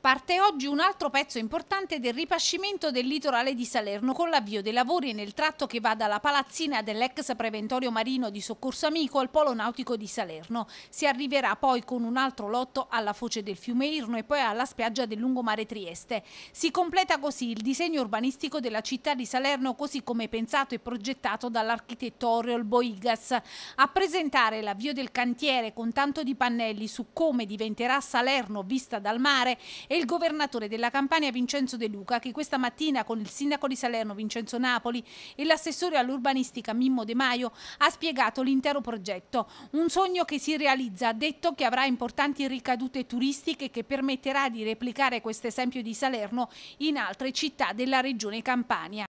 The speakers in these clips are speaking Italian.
Parte oggi un altro pezzo importante del ripascimento del litorale di Salerno con l'avvio dei lavori nel tratto che va dalla palazzina dell'ex preventorio marino di Soccorso Amico al polo nautico di Salerno. Si arriverà poi con un altro lotto alla foce del fiume Irno e poi alla spiaggia del lungomare Trieste. Si completa così il disegno urbanistico della città di Salerno così come pensato e progettato dall'architetto Oriol Boigas. A presentare l'avvio del cantiere con tanto di pannelli su come diventerà Salerno vista dal mare e il governatore della Campania Vincenzo De Luca che questa mattina con il sindaco di Salerno Vincenzo Napoli e l'assessore all'urbanistica Mimmo De Maio ha spiegato l'intero progetto, un sogno che si realizza, ha detto che avrà importanti ricadute turistiche che permetterà di replicare questo esempio di Salerno in altre città della regione Campania.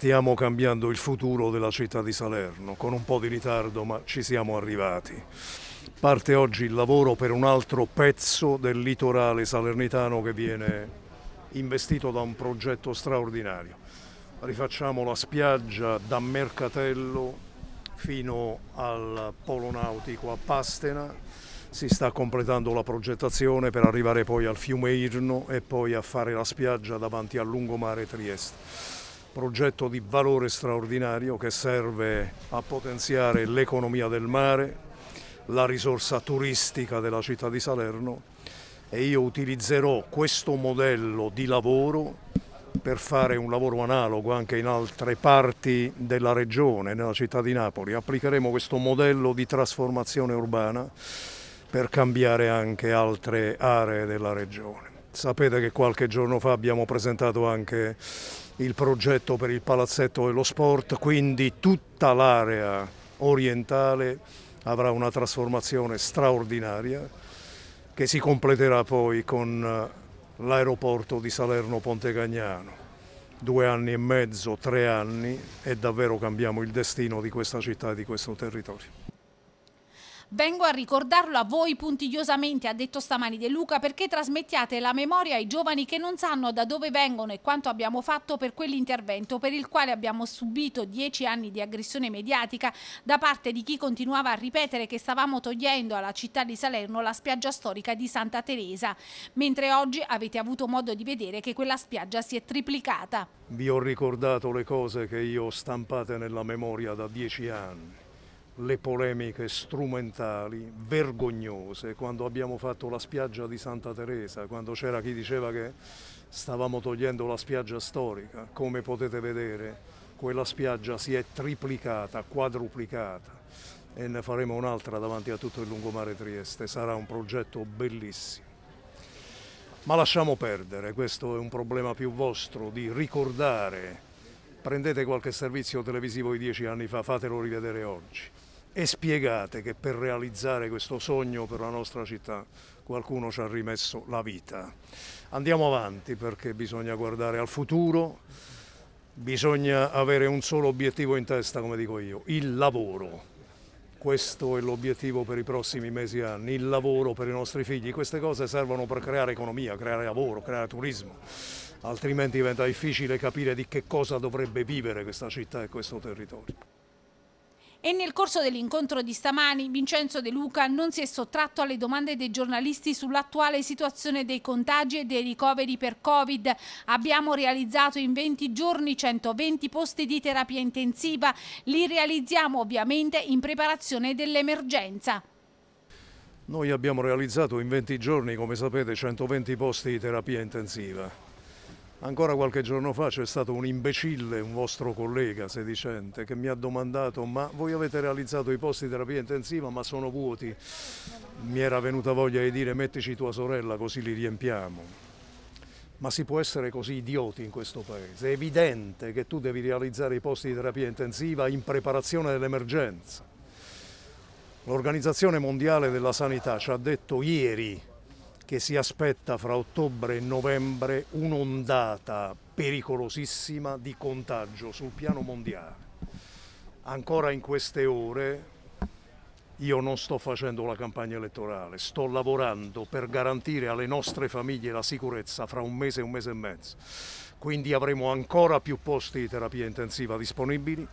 Stiamo cambiando il futuro della città di Salerno, con un po' di ritardo ma ci siamo arrivati. Parte oggi il lavoro per un altro pezzo del litorale salernitano che viene investito da un progetto straordinario. Rifacciamo la spiaggia da Mercatello fino al polo nautico a Pastena, si sta completando la progettazione per arrivare poi al fiume Irno e poi a fare la spiaggia davanti al lungomare Trieste progetto di valore straordinario che serve a potenziare l'economia del mare, la risorsa turistica della città di Salerno e io utilizzerò questo modello di lavoro per fare un lavoro analogo anche in altre parti della regione, nella città di Napoli. Applicheremo questo modello di trasformazione urbana per cambiare anche altre aree della regione. Sapete che qualche giorno fa abbiamo presentato anche il progetto per il palazzetto dello sport, quindi tutta l'area orientale avrà una trasformazione straordinaria che si completerà poi con eh, l'aeroporto di Salerno Ponte Due anni e mezzo, tre anni e davvero cambiamo il destino di questa città e di questo territorio. Vengo a ricordarlo a voi puntigliosamente, ha detto stamani De Luca, perché trasmettiate la memoria ai giovani che non sanno da dove vengono e quanto abbiamo fatto per quell'intervento per il quale abbiamo subito dieci anni di aggressione mediatica da parte di chi continuava a ripetere che stavamo togliendo alla città di Salerno la spiaggia storica di Santa Teresa, mentre oggi avete avuto modo di vedere che quella spiaggia si è triplicata. Vi ho ricordato le cose che io ho stampate nella memoria da dieci anni le polemiche strumentali, vergognose, quando abbiamo fatto la spiaggia di Santa Teresa, quando c'era chi diceva che stavamo togliendo la spiaggia storica, come potete vedere quella spiaggia si è triplicata, quadruplicata e ne faremo un'altra davanti a tutto il lungomare Trieste, sarà un progetto bellissimo. Ma lasciamo perdere, questo è un problema più vostro, di ricordare prendete qualche servizio televisivo di dieci anni fa, fatelo rivedere oggi e spiegate che per realizzare questo sogno per la nostra città qualcuno ci ha rimesso la vita. Andiamo avanti perché bisogna guardare al futuro, bisogna avere un solo obiettivo in testa, come dico io, il lavoro. Questo è l'obiettivo per i prossimi mesi e anni, il lavoro per i nostri figli. Queste cose servono per creare economia, creare lavoro, creare turismo, altrimenti diventa difficile capire di che cosa dovrebbe vivere questa città e questo territorio. E nel corso dell'incontro di stamani, Vincenzo De Luca non si è sottratto alle domande dei giornalisti sull'attuale situazione dei contagi e dei ricoveri per Covid. Abbiamo realizzato in 20 giorni 120 posti di terapia intensiva. Li realizziamo ovviamente in preparazione dell'emergenza. Noi abbiamo realizzato in 20 giorni, come sapete, 120 posti di terapia intensiva. Ancora qualche giorno fa c'è stato un imbecille, un vostro collega sedicente, che mi ha domandato ma voi avete realizzato i posti di terapia intensiva ma sono vuoti. Mi era venuta voglia di dire mettici tua sorella così li riempiamo. Ma si può essere così idioti in questo paese? È evidente che tu devi realizzare i posti di terapia intensiva in preparazione dell'emergenza. L'Organizzazione Mondiale della Sanità ci ha detto ieri che si aspetta fra ottobre e novembre un'ondata pericolosissima di contagio sul piano mondiale. Ancora in queste ore io non sto facendo la campagna elettorale, sto lavorando per garantire alle nostre famiglie la sicurezza fra un mese e un mese e mezzo. Quindi avremo ancora più posti di terapia intensiva disponibili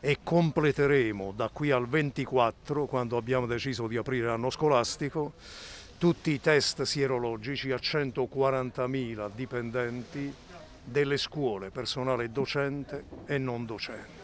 e completeremo da qui al 24, quando abbiamo deciso di aprire l'anno scolastico, tutti i test sierologici a 140.000 dipendenti delle scuole, personale docente e non docente.